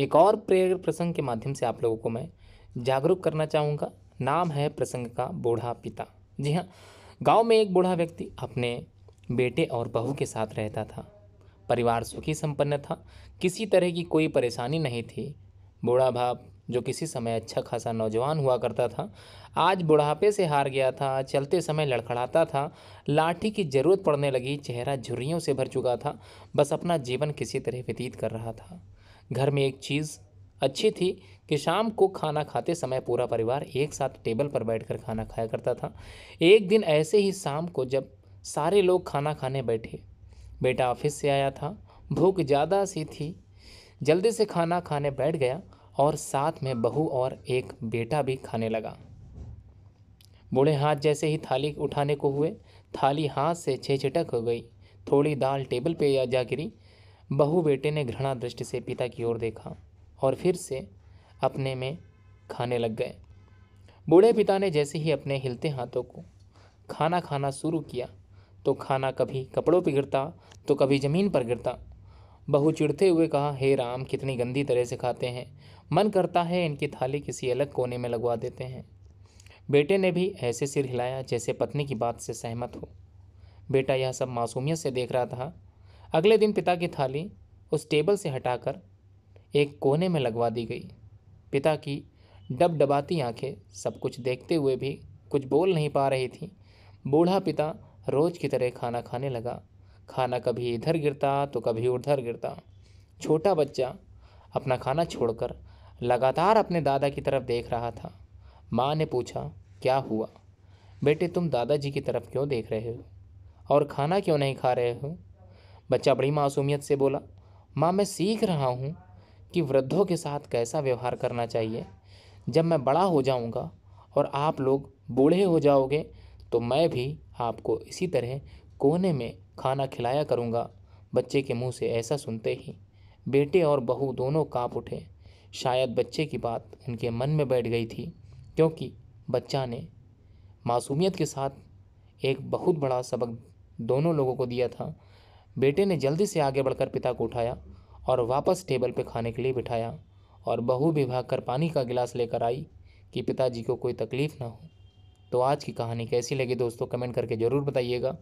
एक और प्रेयर प्रसंग के माध्यम से आप लोगों को मैं जागरूक करना चाहूँगा नाम है प्रसंग का बूढ़ा पिता जी हाँ गांव में एक बूढ़ा व्यक्ति अपने बेटे और बहू के साथ रहता था परिवार सुखी संपन्न था किसी तरह की कोई परेशानी नहीं थी बूढ़ा भाप जो किसी समय अच्छा खासा नौजवान हुआ करता था आज बुढ़ापे से हार गया था चलते समय लड़खड़ाता था लाठी की ज़रूरत पड़ने लगी चेहरा झुर्रियों से भर चुका था बस अपना जीवन किसी तरह व्यतीत कर रहा था घर में एक चीज़ अच्छी थी कि शाम को खाना खाते समय पूरा परिवार एक साथ टेबल पर बैठकर खाना खाया करता था एक दिन ऐसे ही शाम को जब सारे लोग खाना खाने बैठे बेटा ऑफिस से आया था भूख ज़्यादा सी थी जल्दी से खाना खाने बैठ गया और साथ में बहू और एक बेटा भी खाने लगा बूढ़े हाथ जैसे ही थाली उठाने को हुए थाली हाथ से छः छिटक हो गई थोड़ी दाल टेबल पे जा गिरी बहू बेटे ने घृणा दृष्टि से पिता की ओर देखा और फिर से अपने में खाने लग गए बूढ़े पिता ने जैसे ही अपने हिलते हाथों को खाना खाना शुरू किया तो खाना कभी कपड़ों पर गिरता तो कभी ज़मीन पर गिरता बहू चिड़ते हुए कहा हे राम कितनी गंदी तरह से खाते हैं मन करता है इनकी थाली किसी अलग कोने में लगवा देते हैं बेटे ने भी ऐसे सिर हिलाया जैसे पत्नी की बात से सहमत हो बेटा यह सब मासूमियत से देख रहा था अगले दिन पिता की थाली उस टेबल से हटाकर एक कोने में लगवा दी गई पिता की डब डबाती आंखें सब कुछ देखते हुए भी कुछ बोल नहीं पा रही थी बूढ़ा पिता रोज़ की तरह खाना खाने लगा खाना कभी इधर गिरता तो कभी उधर गिरता छोटा बच्चा अपना खाना छोड़कर लगातार अपने दादा की तरफ देख रहा था माँ ने पूछा क्या हुआ बेटे तुम दादाजी की तरफ क्यों देख रहे हो और खाना क्यों नहीं खा रहे हो बच्चा बड़ी मासूमियत से बोला माँ मैं सीख रहा हूँ कि वृद्धों के साथ कैसा व्यवहार करना चाहिए जब मैं बड़ा हो जाऊँगा और आप लोग बूढ़े हो जाओगे तो मैं भी आपको इसी तरह कोने में खाना खिलाया करूँगा बच्चे के मुँह से ऐसा सुनते ही बेटे और बहू दोनों काँप उठे शायद बच्चे की बात उनके मन में बैठ गई थी क्योंकि बच्चा ने मासूमियत के साथ एक बहुत बड़ा सबक दोनों लोगों को दिया था बेटे ने जल्दी से आगे बढ़कर पिता को उठाया और वापस टेबल पर खाने के लिए बिठाया और बहू भी कर पानी का गिलास लेकर आई कि पिताजी को कोई तकलीफ़ ना हो तो आज की कहानी कैसी लगी दोस्तों कमेंट करके ज़रूर बताइएगा